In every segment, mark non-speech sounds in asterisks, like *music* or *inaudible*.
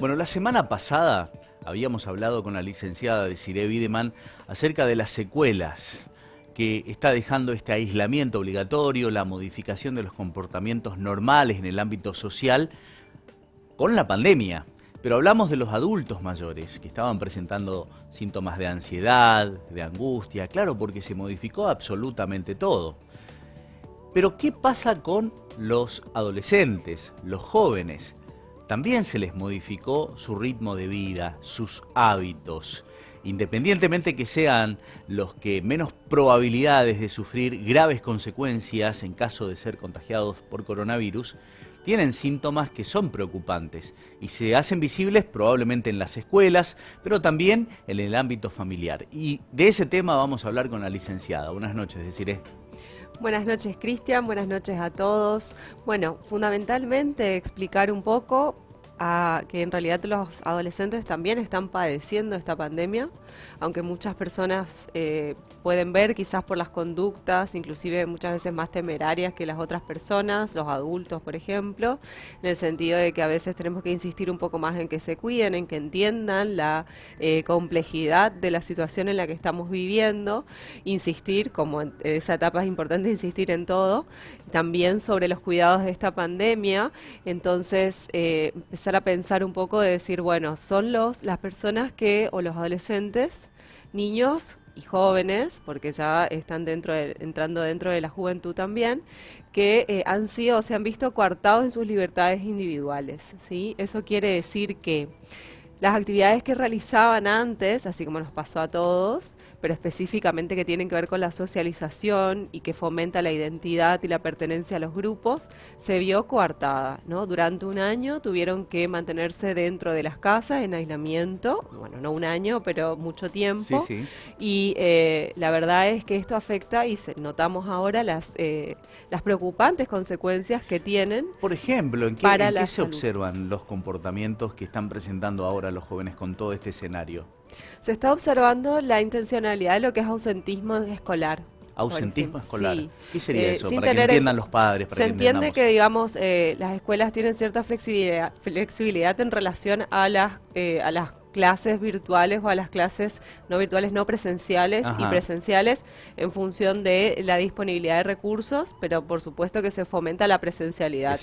Bueno, la semana pasada habíamos hablado con la licenciada de Cire Biedemann acerca de las secuelas que está dejando este aislamiento obligatorio, la modificación de los comportamientos normales en el ámbito social con la pandemia. Pero hablamos de los adultos mayores que estaban presentando síntomas de ansiedad, de angustia, claro, porque se modificó absolutamente todo. Pero ¿qué pasa con los adolescentes, los jóvenes? también se les modificó su ritmo de vida, sus hábitos, independientemente que sean los que menos probabilidades de sufrir graves consecuencias en caso de ser contagiados por coronavirus, tienen síntomas que son preocupantes y se hacen visibles probablemente en las escuelas, pero también en el ámbito familiar. Y de ese tema vamos a hablar con la licenciada. Buenas noches, deciré. Buenas noches, Cristian. Buenas noches a todos. Bueno, fundamentalmente explicar un poco a que en realidad los adolescentes también están padeciendo esta pandemia, aunque muchas personas eh, pueden ver quizás por las conductas, inclusive muchas veces más temerarias que las otras personas, los adultos por ejemplo, en el sentido de que a veces tenemos que insistir un poco más en que se cuiden, en que entiendan la eh, complejidad de la situación en la que estamos viviendo, insistir, como en esa etapa es importante insistir en todo, también sobre los cuidados de esta pandemia. Entonces, eh, empezar a pensar un poco de decir, bueno, son los, las personas que, o los adolescentes, niños y jóvenes, porque ya están dentro entrando dentro de la juventud también, que eh, han sido se han visto coartados en sus libertades individuales. ¿sí? Eso quiere decir que las actividades que realizaban antes, así como nos pasó a todos, pero específicamente que tienen que ver con la socialización y que fomenta la identidad y la pertenencia a los grupos, se vio coartada. ¿no? Durante un año tuvieron que mantenerse dentro de las casas en aislamiento, bueno, no un año, pero mucho tiempo. Y eh, la verdad es que esto afecta y se, notamos ahora las, eh, las preocupantes consecuencias que tienen. Por ejemplo, ¿en qué, se observan los comportamientos que están presentando ahora los jóvenes con todo este escenario? Se está observando la intencionalidad de lo que es ausentismo escolar ausentismo escolar. ¿Qué sería eh, eso? Para que entiendan los padres. se entiende que, digamos, eh, las escuelas tienen cierta flexibilidad, flexibilidad en relación a las, eh, a las clases virtuales o a las clases no virtuales, no presenciales y presenciales en función de la disponibilidad de recursos, pero por supuesto que se fomenta la presencialidad.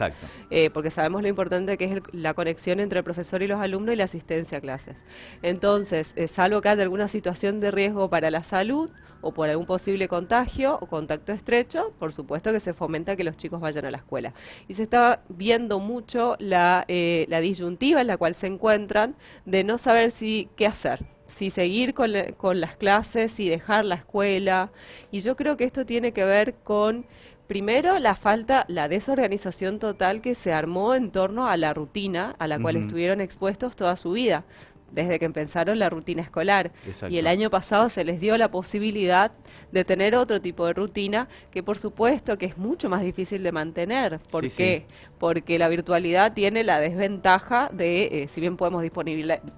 Eh, porque sabemos lo importante que es la conexión entre el profesor y los alumnos y la asistencia a clases. Entonces, es eh, salvo que haya alguna situación de riesgo para la salud, o por algún posible contagio o contacto estrecho, por supuesto que se fomenta que los chicos vayan a la escuela. Y se está viendo mucho la, eh, disyuntiva en la cual se encuentran de no saber si qué hacer si seguir con, con las clases, si dejar la escuela. Y yo creo que esto tiene que ver con Primero, la falta, la desorganización total que se armó en torno a la rutina a la cual estuvieron expuestos toda su vida desde que empezaron la rutina escolar. Y el año pasado se les dio la posibilidad de tener otro tipo de rutina, que por supuesto que es mucho más difícil de mantener. ¿Por qué? Porque la virtualidad tiene la desventaja de, eh, si bien podemos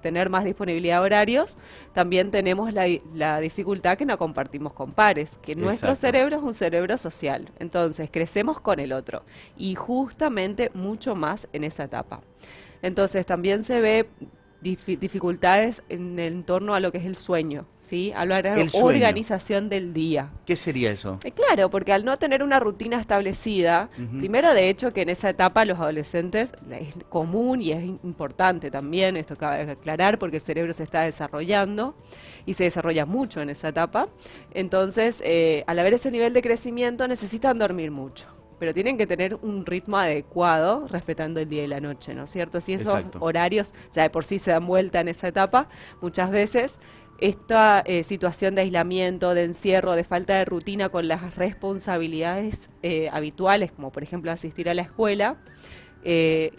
tener más disponibilidad horarios, también tenemos la, dificultad que no compartimos con pares, que nuestro cerebro es un cerebro social. Entonces, crecemos con el otro y justamente mucho más en esa etapa. Entonces, también se ve dificultades en, torno a lo que es el sueño, ¿sí? hablar la organización del día. ¿Qué sería eso? Eh, claro, porque al no tener una rutina establecida, primero de hecho que en esa etapa los adolescentes es común y es importante también, esto acaba de aclarar, porque el cerebro se está desarrollando y se desarrolla mucho en esa etapa. Entonces, eh, al haber ese nivel de crecimiento necesitan dormir mucho pero tienen que tener un ritmo adecuado respetando el día y la noche, ¿no es cierto? Si esos horarios ya de por sí se dan vuelta en esa etapa, muchas veces esta eh, situación de aislamiento, de encierro, de falta de rutina con las responsabilidades eh, habituales, como por ejemplo asistir a la escuela, eh,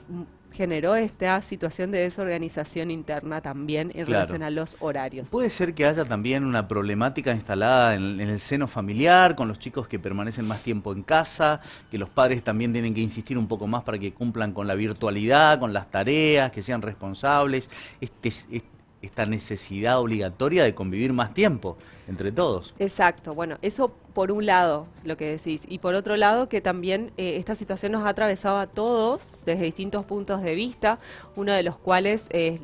generó esta situación de desorganización interna también en relación a los horarios. Puede ser que haya también una problemática instalada en, el seno familiar, con los chicos que permanecen más tiempo en casa, que los padres también tienen que insistir un poco más para que cumplan con la virtualidad, con las tareas, que sean responsables. este, esta necesidad obligatoria de convivir más tiempo entre todos. Exacto, bueno, eso por un lado lo que decís, y por otro lado que también eh, esta situación nos ha atravesado a todos desde distintos puntos de vista, uno de los cuales es,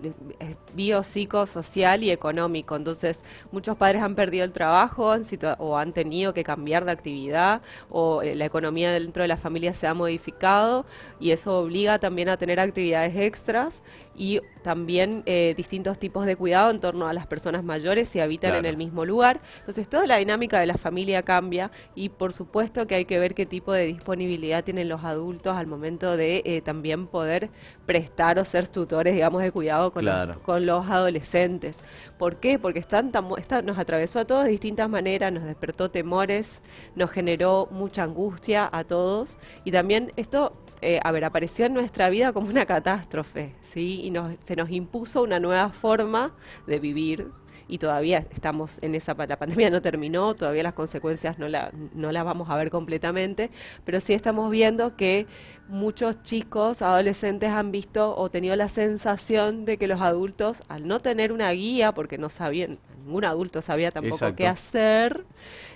bio, psico, social y económico. Entonces, muchos padres han perdido el trabajo han o han tenido que cambiar de actividad o eh, la economía dentro de la familia se ha modificado y eso obliga también a tener actividades extras y también eh, distintos tipos de cuidado en torno a las personas mayores si habitan en el mismo lugar. Entonces toda la dinámica de la familia cambia y por supuesto que hay que ver qué tipo de disponibilidad tienen los adultos al momento de eh, también poder prestar o ser tutores, digamos, de cuidado con, los, con los adolescentes. ¿Por qué? Porque están tan, esta nos atravesó a todos de distintas maneras, nos despertó temores, nos generó mucha angustia a todos y también esto eh, a ver, apareció en nuestra vida como una catástrofe, ¿sí? Y se nos impuso una nueva forma de vivir y todavía estamos en esa, la pandemia no terminó, todavía las consecuencias no, la, no las vamos a ver completamente, pero sí estamos viendo que muchos chicos, adolescentes han visto o tenido la sensación de que los adultos, al no tener una guía, porque no sabían, ningún adulto sabía tampoco qué hacer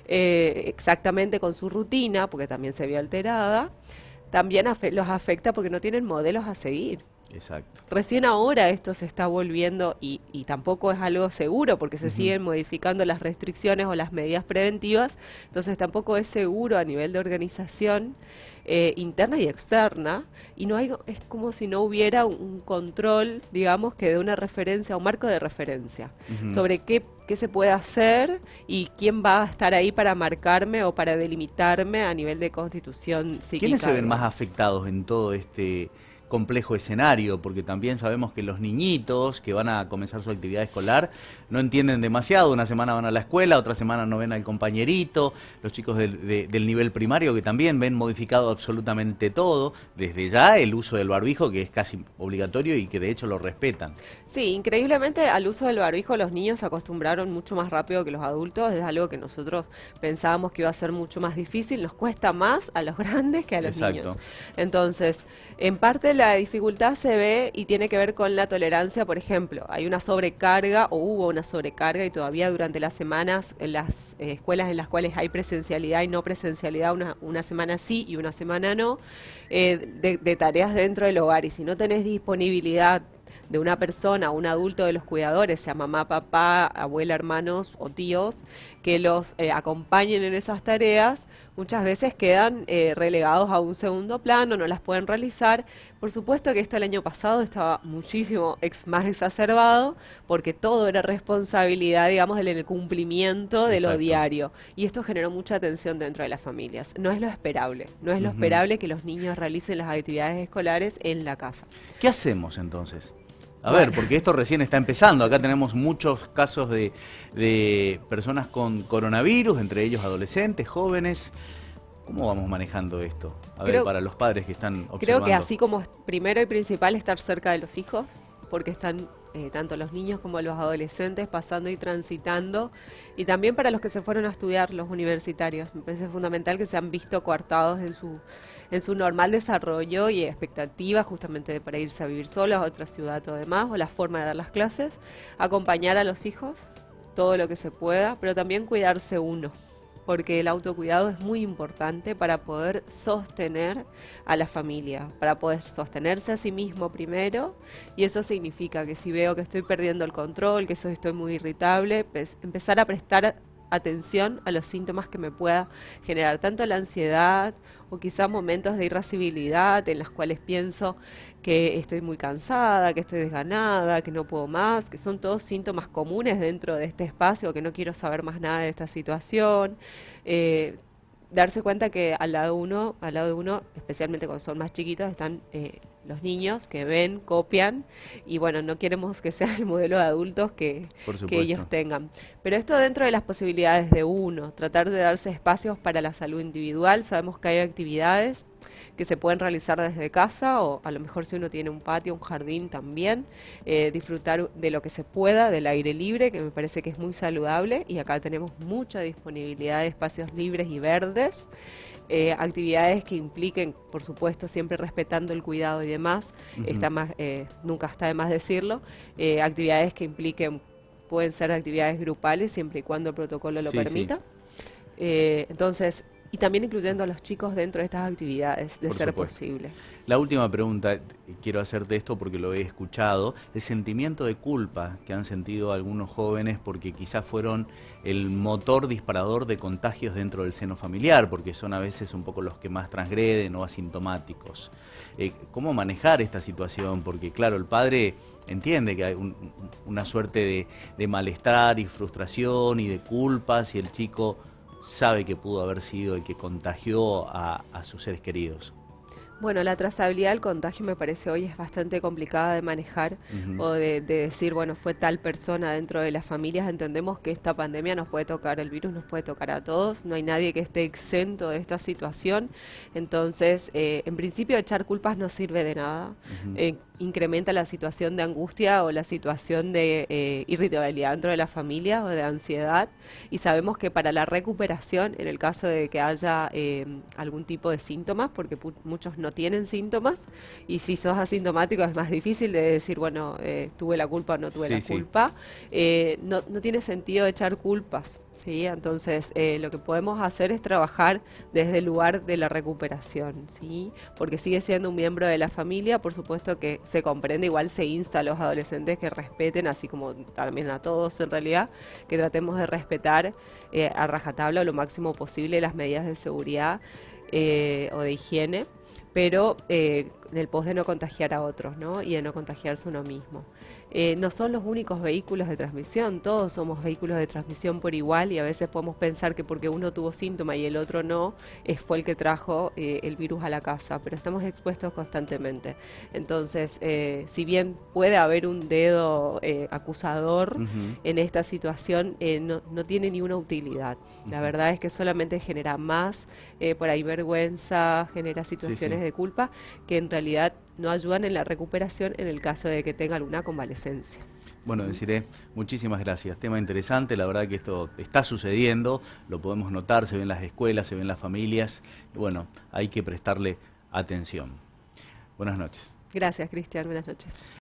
eh, exactamente con su rutina, porque también se vio alterada, también los afecta porque no tienen modelos a seguir. Exacto. Recién ahora esto se está volviendo y, tampoco es algo seguro porque se siguen modificando las restricciones o las medidas preventivas, entonces tampoco es seguro a nivel de organización eh, interna y externa y no hay, es como si no hubiera un, control, digamos, que de una referencia, un marco de referencia sobre qué, se puede hacer y quién va a estar ahí para marcarme o para delimitarme a nivel de constitución psíquica. ¿Quiénes se ven más afectados en todo este complejo escenario, porque también sabemos que los niñitos que van a comenzar su actividad escolar no entienden demasiado, una semana van a la escuela, otra semana no ven al compañerito, los chicos del, nivel primario que también ven modificado absolutamente todo, desde ya el uso del barbijo que es casi obligatorio y que de hecho lo respetan. Sí, increíblemente al uso del barbijo los niños se acostumbraron mucho más rápido que los adultos, es algo que nosotros pensábamos que iba a ser mucho más difícil, nos cuesta más a los *laughs* grandes que a los niños. Entonces, en parte la dificultad se ve y tiene que ver con la tolerancia, por ejemplo. Hay una sobrecarga o hubo una sobrecarga y todavía durante las semanas en las eh, escuelas en las cuales hay presencialidad y no presencialidad, una, semana sí y una semana no, eh, de, de tareas dentro del hogar. Y si no tenés disponibilidad de una persona, un adulto de los cuidadores, sea mamá, papá, abuela, hermanos o tíos, que los eh, acompañen en esas tareas, muchas veces quedan eh, relegados a un segundo plano, no las pueden realizar. Por supuesto que esto el año pasado estaba muchísimo más exacerbado, porque todo era responsabilidad, digamos, del cumplimiento de lo diario. Y esto generó mucha tensión dentro de las familias. No es lo esperable, no es lo esperable que los niños realicen las actividades escolares en la casa. ¿Qué hacemos entonces? A ver, porque esto recién está empezando. Acá tenemos muchos casos de, de personas con coronavirus, entre ellos adolescentes, jóvenes. ¿Cómo vamos manejando esto? A ver, para los padres que están observando. Creo que así como primero y principal estar cerca de los hijos, porque están eh, tanto los niños como los adolescentes pasando y transitando, y también para los que se fueron a estudiar, los universitarios. Me parece fundamental que se han visto coartados en su, normal desarrollo y expectativas justamente de para irse a vivir solos a otra ciudad o demás, o la forma de dar las clases, acompañar a los hijos todo lo que se pueda, pero también cuidarse uno porque el autocuidado es muy importante para poder sostener a la familia, para poder sostenerse a sí mismo primero, y eso significa que si veo que estoy perdiendo el control, que estoy muy irritable, pues, empezar a prestar atención a los síntomas que me pueda generar, tanto la ansiedad o quizás momentos de irascibilidad en los cuales pienso que estoy muy cansada, que estoy desganada, que no puedo más, que son todos síntomas comunes dentro de este espacio, que no quiero saber más nada de esta situación. Eh, darse cuenta que al lado uno, al lado de uno, especialmente cuando son más chiquitos, están eh, los niños que ven, copian y bueno, no queremos que sea el modelo de adultos que, que, ellos tengan. Pero esto dentro de las posibilidades de uno, tratar de darse espacios para la salud individual, sabemos que hay actividades que se pueden realizar desde casa o a lo mejor si uno tiene un patio, un jardín también, eh, disfrutar de lo que se pueda, del aire libre, que me parece que es muy saludable y acá tenemos mucha disponibilidad de espacios libres y verdes. Eh, actividades que impliquen, por supuesto, siempre respetando el cuidado y demás, está más, eh, nunca está de más decirlo, actividades que impliquen, pueden ser actividades grupales siempre y cuando el protocolo lo permita. entonces, y también incluyendo a los chicos dentro de estas actividades, de ser posible. La última pregunta, quiero hacerte esto porque lo he escuchado, el sentimiento de culpa que han sentido algunos jóvenes porque quizás fueron el motor disparador de contagios dentro del seno familiar, porque son a veces un poco los que más transgreden o asintomáticos. Eh, ¿Cómo manejar esta situación? Porque claro, el padre entiende que hay una suerte de, malestar y frustración y de culpa si el chico sabe que pudo haber sido el que contagió a, sus seres queridos? Bueno, la trazabilidad del contagio me parece hoy es bastante complicada de manejar o de, decir, bueno, fue tal persona dentro de las familias. Entendemos que esta pandemia nos puede tocar, el virus nos puede tocar a todos, no hay nadie que esté exento de esta situación. Entonces, eh, en principio, echar culpas no sirve de nada incrementa la situación de angustia o la situación de eh, irritabilidad dentro de la familia o de ansiedad y sabemos que para la recuperación, en el caso de que haya eh, algún tipo de síntomas, porque muchos no tienen síntomas y si sos asintomático es más difícil de decir, bueno, eh, tuve la culpa o no tuve la culpa, no, no tiene sentido echar culpas ¿sí? Entonces, eh, lo que podemos hacer es trabajar desde el lugar de la recuperación, ¿sí? Porque sigue siendo un miembro de la familia, por supuesto que se comprende, igual se insta a los adolescentes que respeten, así como también a todos en realidad, que tratemos de respetar eh, a rajatabla lo máximo posible las medidas de seguridad eh, o de higiene pero eh, en el pos de no contagiar a otros ¿no? y de no contagiarse uno mismo. Eh, no son los únicos vehículos de transmisión, todos somos vehículos de transmisión por igual y a veces podemos pensar que porque uno tuvo síntoma y el otro no, eh, fue el que trajo eh, el virus a la casa, pero estamos expuestos constantemente. Entonces, si bien puede haber un dedo acusador en esta situación, no, tiene ni una utilidad. La verdad es que solamente genera más, por ahí vergüenza, genera situaciones de culpa que en realidad no ayudan en la recuperación en el caso de que tengan una convalecencia. Bueno, deciré, muchísimas gracias. Tema interesante, la verdad que esto está sucediendo, lo podemos notar, se ven las escuelas, se ven las familias, bueno, hay que prestarle atención. Buenas noches. Gracias, Cristian, buenas noches.